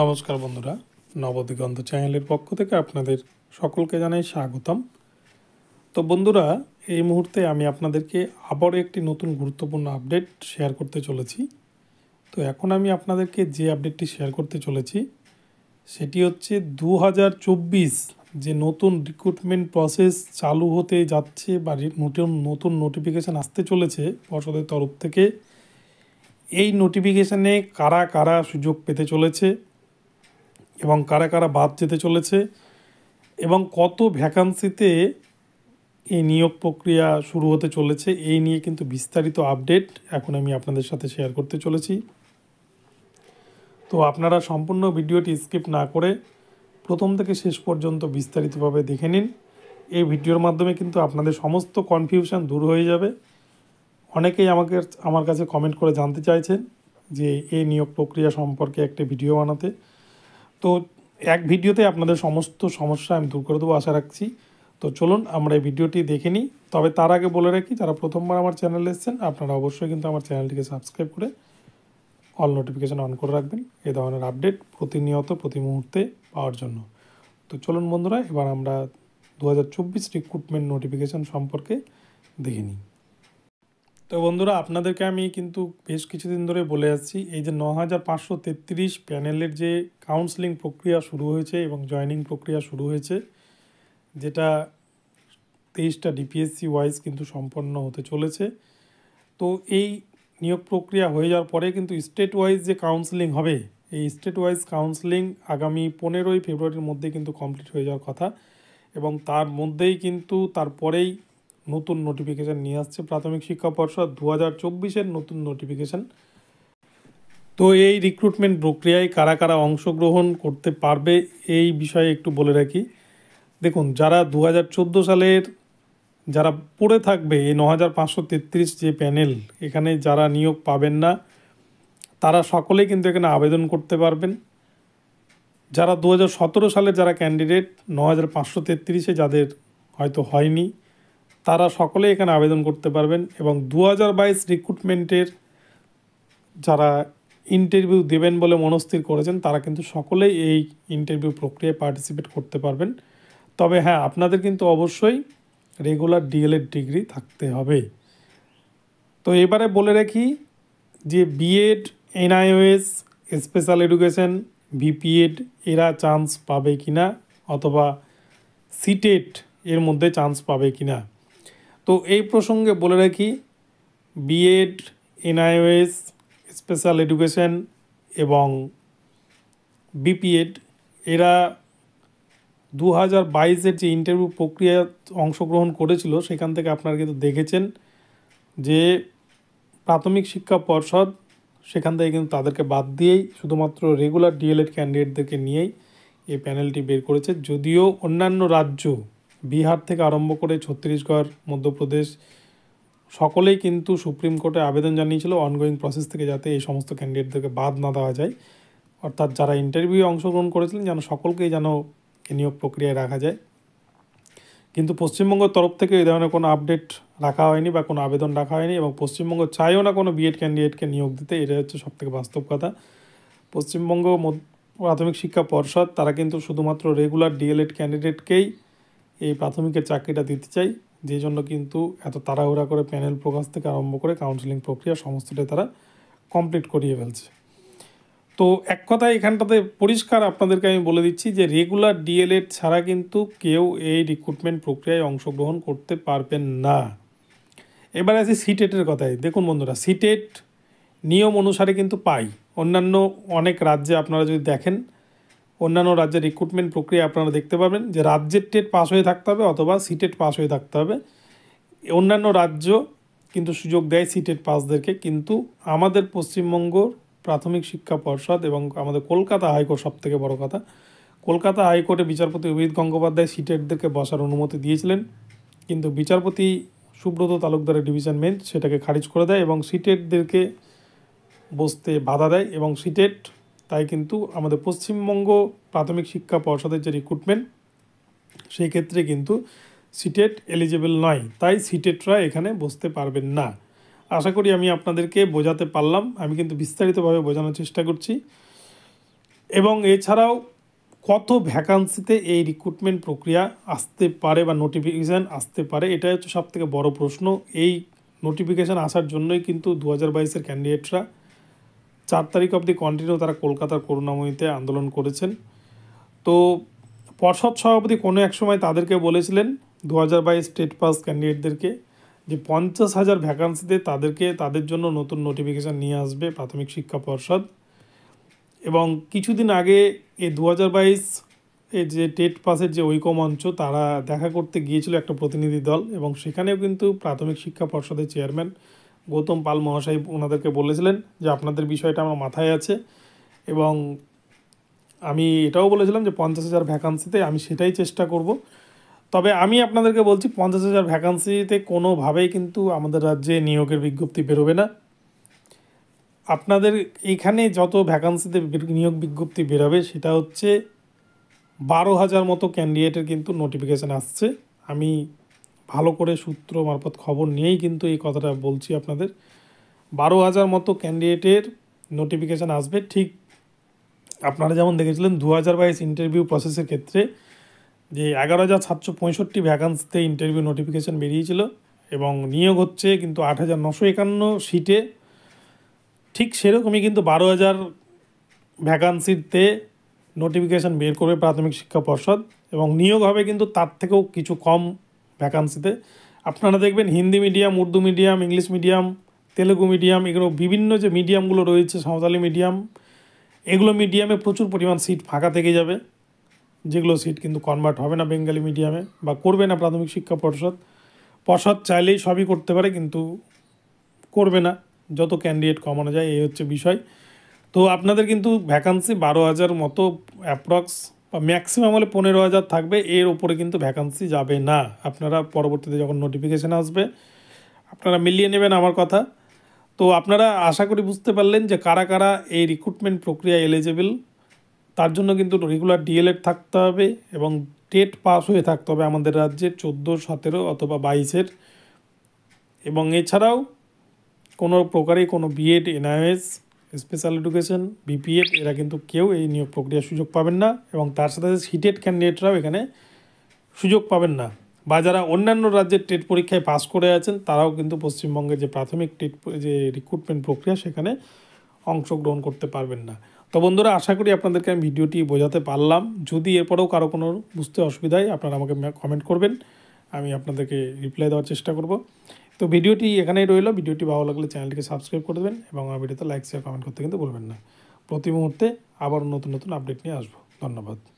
নমস্কার বন্ধুরা নবদিগন্ত চ্যানেলের পক্ষ থেকে আপনাদের সকলকে জানাই স্বাগতম তো বন্ধুরা এই মুহূর্তে আমি আপনাদেরকে আবারও একটি নতুন গুরুত্বপূর্ণ আপডেট শেয়ার করতে চলেছি তো এখন আমি আপনাদেরকে যে আপডেটটি শেয়ার করতে চলেছি সেটি হচ্ছে দু যে নতুন রিক্রুটমেন্ট প্রসেস চালু হতে যাচ্ছে বা নতুন নতুন নোটিফিকেশান আসতে চলেছে পর্ষদের তরফ থেকে এই নোটিফিকেশানে কারা কারা সুযোগ পেতে চলেছে এবং কারা কারা বাদ যেতে চলেছে এবং কত ভ্যাকান্সিতে এই নিয়োগ প্রক্রিয়া শুরু হতে চলেছে এই নিয়ে কিন্তু বিস্তারিত আপডেট এখন আমি আপনাদের সাথে শেয়ার করতে চলেছি তো আপনারা সম্পূর্ণ ভিডিওটি স্কিপ না করে প্রথম থেকে শেষ পর্যন্ত বিস্তারিতভাবে দেখে নিন এই ভিডিওর মাধ্যমে কিন্তু আপনাদের সমস্ত কনফিউশন দূর হয়ে যাবে অনেকেই আমাকে আমার কাছে কমেন্ট করে জানতে চাইছেন যে এই নিয়োগ প্রক্রিয়া সম্পর্কে একটা ভিডিও বানাতে তো এক ভিডিওতে আপনাদের সমস্ত সমস্যা আমি দূর করে দেবো আশা রাখছি তো চলুন আমরা এই ভিডিওটি দেখে নিই তবে তার আগে বলে রাখি যারা প্রথমবার আমার চ্যানেলে এসেছেন আপনারা অবশ্যই কিন্তু আমার চ্যানেলটিকে সাবস্ক্রাইব করে অল নোটিফিকেশান অন করে রাখবেন এ ধরনের আপডেট প্রতিনিয়ত প্রতি মুহূর্তে পাওয়ার জন্য তো চলুন বন্ধুরা এবার আমরা দু হাজার রিক্রুটমেন্ট নোটিফিকেশান সম্পর্কে দেখে নিই তো বন্ধুরা আপনাদেরকে আমি কিন্তু বেশ কিছুদিন ধরে বলে আসছি এই যে ন হাজার পাঁচশো তেত্রিশ প্যানেলের যে কাউন্সেলিং প্রক্রিয়া শুরু হয়েছে এবং জয়নিং প্রক্রিয়া শুরু হয়েছে যেটা তেইশটা ডিপিএসসি ওয়াইজ কিন্তু সম্পন্ন হতে চলেছে তো এই নিয়োগ প্রক্রিয়া হয়ে যাওয়ার পরে কিন্তু স্টেট ওয়াইজ যে কাউন্সেলিং হবে এই স্টেট ওয়াইজ কাউন্সেলিং আগামী পনেরোই ফেব্রুয়ারির মধ্যে কিন্তু কমপ্লিট হয়ে যাওয়ার কথা এবং তার মধ্যেই কিন্তু তারপরেই নতুন নোটিফিকেশান নিয়ে আসছে প্রাথমিক শিক্ষা পর্ষদ দু হাজার চব্বিশের নতুন নোটিফিকেশান তো এই রিক্রুটমেন্ট প্রক্রিয়ায় কারা কারা অংশগ্রহণ করতে পারবে এই বিষয়ে একটু বলে রাখি দেখুন যারা দু হাজার চোদ্দো সালের যারা পড়ে থাকবে এই ন হাজার পাঁচশো তেত্রিশ যে প্যানেল এখানে যারা নিয়োগ পাবেন না তারা সকলেই কিন্তু এখানে আবেদন করতে পারবেন যারা দু হাজার সতেরো যারা ক্যান্ডিডেট ন হাজার পাঁচশো তেত্রিশে যাদের হয়তো হয়নি তারা সকলে এখানে আবেদন করতে পারবেন এবং দু হাজার বাইশ রিক্রুটমেন্টের যারা ইন্টারভিউ দেবেন বলে মনস্থির করেছেন তারা কিন্তু সকলেই এই ইন্টারভিউ প্রক্রিয়ায় পার্টিসিপেট করতে পারবেন তবে হ্যাঁ আপনাদের কিন্তু অবশ্যই রেগুলার ডিএলএড ডিগ্রি থাকতে হবে তো এবারে বলে রাখি যে B Ed NIOS special education B P Ed এরা চান্স পাবে কি না অথবা সিটেট এর মধ্যে চান্স পাবে কি না তো এই প্রসঙ্গে বলে রাখি বিএড এনআইওএস স্পেশাল এডুকেশন এবং বিপিএড এরা দু হাজার বাইশের যে ইন্টারভিউ প্রক্রিয়া অংশগ্রহণ করেছিল সেখান থেকে আপনারা কিন্তু দেখেছেন যে প্রাথমিক শিক্ষা পর্ষদ সেখান থেকে কিন্তু তাদেরকে বাদ দিয়েই শুধুমাত্র রেগুলার ডিএলএড ক্যান্ডিডেটদেরকে নিয়েই এই প্যানেলটি বের করেছে যদিও অন্যান্য রাজ্য বিহার থেকে আরম্ভ করে ছত্তিশগড় মধ্যপ্রদেশ সকলেই কিন্তু সুপ্রিম কোর্টে আবেদন জানিয়েছিল অনগোয়িং প্রসেস থেকে যাতে এই সমস্ত ক্যান্ডিডেটদেরকে বাদ না দেওয়া যায় অর্থাৎ যারা ইন্টারভিউ অংশগ্রহণ করেছিলেন যেন সকলকেই যেন নিয়োগ প্রক্রিয়ায় রাখা যায় কিন্তু পশ্চিমবঙ্গের তরফ থেকে এই ধরনের কোনো আপডেট রাখা হয়নি বা কোনো আবেদন রাখা হয়নি এবং পশ্চিমবঙ্গ চায়ও না কোনো বিএড ক্যান্ডিডেটকে নিয়োগ দিতে এটা হচ্ছে সবথেকে বাস্তব কথা পশ্চিমবঙ্গ প্রাথমিক শিক্ষা পর্ষদ তারা কিন্তু শুধুমাত্র রেগুলার ডিএলএড ক্যান্ডিডেটকেই এই প্রাথমিকের চাকরিটা দিতে চাই যে জন্য কিন্তু এত তাড়াহুড়া করে প্যানেল প্রকাশ থেকে আরম্ভ করে কাউন্সিলিং প্রক্রিয়া সমস্তটাই তারা কমপ্লিট করিয়ে ফেলছে তো এক কথা এখানটাতে পরিষ্কার আপনাদেরকে আমি বলে দিচ্ছি যে রেগুলার ডিএলএড ছাড়া কিন্তু কেউ এই রিক্রুটমেন্ট প্রক্রিয়ায় অংশগ্রহণ করতে পারবেন না এবার আছে সিটেটের e কথায় দেখুন বন্ধুরা সিটেট e নিয়ম অনুসারে কিন্তু পাই অন্যান্য অনেক রাজ্যে আপনারা যদি দেখেন অন্যান্য রাজ্যের রিক্রুটমেন্ট প্রক্রিয়া আপনারা দেখতে পাবেন যে রাজ্যের টেট পাস হয়ে থাকতে হবে অথবা সিটেট পাস হয়ে থাকতে হবে অন্যান্য রাজ্য কিন্তু সুযোগ দেয় সিটেট পাসদেরকে কিন্তু আমাদের পশ্চিমবঙ্গর প্রাথমিক শিক্ষা পর্ষদ এবং আমাদের কলকাতা হাইকোর্ট সব থেকে বড় কথা কলকাতা হাইকোর্টে বিচারপতি অভিজিৎ গঙ্গোপাধ্যায় সিটেটদেরকে বসার অনুমতি দিয়েছিলেন কিন্তু বিচারপতি সুব্রত তালুকদারের ডিভিশন বেঞ্চ সেটাকে খারিজ করে দেয় এবং সিটেটদেরকে বসতে বাধা দেয় এবং সিটেট তাই কিন্তু আমাদের পশ্চিমবঙ্গ প্রাথমিক শিক্ষা পর্ষদের যে রিক্রুটমেন্ট সেই ক্ষেত্রে কিন্তু সিটেট এলিজেবল নয় তাই সিটেটরা এখানে বসতে পারবেন না আশা করি আমি আপনাদেরকে বোঝাতে পারলাম আমি কিন্তু বিস্তারিতভাবে বোঝানোর চেষ্টা করছি এবং এছাড়াও কত ভ্যাকান্সিতে এই রিক্রুটমেন্ট প্রক্রিয়া আসতে পারে বা নোটিফিকেশান আসতে পারে এটাই হচ্ছে সবথেকে বড় প্রশ্ন এই নোটিফিকেশান আসার জন্যই কিন্তু দু হাজার বাইশের ক্যান্ডিডেটরা চার তারিখ অবধি কন্টিনিউ তারা কলকাতার করুণাময়ীতে আন্দোলন করেছেন তো পর্ষদ সভাপতি কোনো এক সময় তাদেরকে বলেছিলেন দু হাজার বাইশ স্টেট পাস ক্যান্ডিডেটদেরকে যে পঞ্চাশ হাজার ভ্যাকান্সিতে তাদেরকে তাদের জন্য নতুন নোটিফিকেশান নিয়ে আসবে প্রাথমিক শিক্ষা পর্ষদ এবং কিছুদিন আগে এই দু হাজার বাইশ এর যে টেট পাসের যে ঐক্যমঞ্চ তারা দেখা করতে গিয়েছিল একটা প্রতিনিধি দল এবং সেখানেও কিন্তু প্রাথমিক শিক্ষা পর্ষদের চেয়ারম্যান গৌতম পাল মহাশয় ওনাদেরকে বলেছিলেন যে আপনাদের বিষয়টা আমার মাথায় আছে এবং আমি এটাও বলেছিলাম যে পঞ্চাশ হাজার ভ্যাকান্সিতে আমি সেটাই চেষ্টা করব তবে আমি আপনাদেরকে বলছি পঞ্চাশ হাজার ভ্যাকান্সিতে কোনোভাবেই কিন্তু আমাদের রাজ্যে নিয়োগের বিজ্ঞপ্তি বেরোবে না আপনাদের এখানে যত ভ্যাকান্সিতে নিয়োগ বিজ্ঞপ্তি বেরোবে সেটা হচ্ছে বারো হাজার মতো ক্যান্ডিডেটের কিন্তু নোটিফিকেশান আসছে আমি ভালো করে সূত্র মারফত খবর নিয়েই কিন্তু এই কথাটা বলছি আপনাদের বারো হাজার মতো ক্যান্ডিডেটের নোটিফিকেশান আসবে ঠিক আপনারা যেমন দেখেছিলেন দু হাজার বাইশ ইন্টারভিউ প্রসেসের ক্ষেত্রে যে এগারো হাজার সাতশো পঁয়ষট্টি ভ্যাকান্সিতে ইন্টারভিউ নোটিফিকেশান বেরিয়েছিল এবং নিয়োগ হচ্ছে কিন্তু আট হাজার নশো একান্ন সিটে ঠিক সেরকমই কিন্তু বারো হাজার ভ্যাকান্সিতে নোটিফিকেশান বের করবে প্রাথমিক শিক্ষা পর্ষদ এবং নিয়োগ হবে কিন্তু তার থেকেও কিছু কম ভ্যাকান্সিতে আপনারা দেখবেন Hindi medium Urdu medium English medium Telugu medium এগুলো বিভিন্ন যে মিডিয়ামগুলো রয়েছে সাঁওতালি মিডিয়াম এগুলো মিডিয়ামে প্রচুর পরিমাণ সিট ফাঁকা থেকে যাবে যেগুলো সিট কিন্তু কনভার্ট হবে না বেঙ্গালি মিডিয়ামে বা করবে না প্রাথমিক শিক্ষা পর্ষদ পর্ষদ চাইলেই সবই করতে পারে কিন্তু করবে না যত ক্যান্ডিডেট কমানো যায় এই হচ্ছে বিষয় তো আপনাদের কিন্তু ভ্যাকান্সি বারো হাজার মতো অ্যাপ্রক্স বা ম্যাক্সিমাম হলে পনেরো হাজার থাকবে এর ওপরে কিন্তু ভ্যাকান্সি যাবে না আপনারা পরবর্তীতে যখন নোটিফিকেশান আসবে আপনারা মিলিয়ে নেবেন আমার কথা তো আপনারা আশা করি বুঝতে পারলেন যে কারা কারা এই রিক্রুটমেন্ট প্রক্রিয়া এলিজেবল তার জন্য কিন্তু রেগুলার ডিএলএড থাকতে হবে এবং টেট পাস হয়ে থাকতে হবে আমাদের রাজ্যে চোদ্দো সতেরো অথবা বাইশের এবং এছাড়াও কোনো প্রকারে কোনো B Ed NIOS special education B P Ed এরা কিন্তু কেউ এই নিয়োগ প্রক্রিয়ার সুযোগ পাবেন না এবং তার সাথে সাথে সিটেড ক্যান্ডিডেটরাও এখানে সুযোগ পাবেন না বা যারা অন্যান্য রাজ্যের টেট পরীক্ষায় পাস করে আছেন তারাও কিন্তু পশ্চিমবঙ্গের যে প্রাথমিক টেট যে রিক্রুটমেন্ট প্রক্রিয়া সেখানে অংশগ্রহণ করতে পারবেন না তো বন্ধুরা আশা করি আপনাদেরকে আমি ভিডিওটি বোঝাতে পারলাম যদি এরপরেও কারো কোনো বুঝতে অসুবিধায় আপনারা আমাকে কমেন্ট করবেন আমি আপনাদেরকে রিপ্লাই দেওয়ার চেষ্টা করব তো ভিডিওটি এখানেই রইলো ভিডিওটি ভালো লাগলে চ্যানেলটিকে সাবস্ক্রাইব করে দেবেন এবং আমার ভিডিওতে লাইক শেয়ার কমেন্ট করতে কিন্তু বলবেন না প্রতি মুহূর্তে আবার নতুন নতুন আপডেট নিয়ে আসবো ধন্যবাদ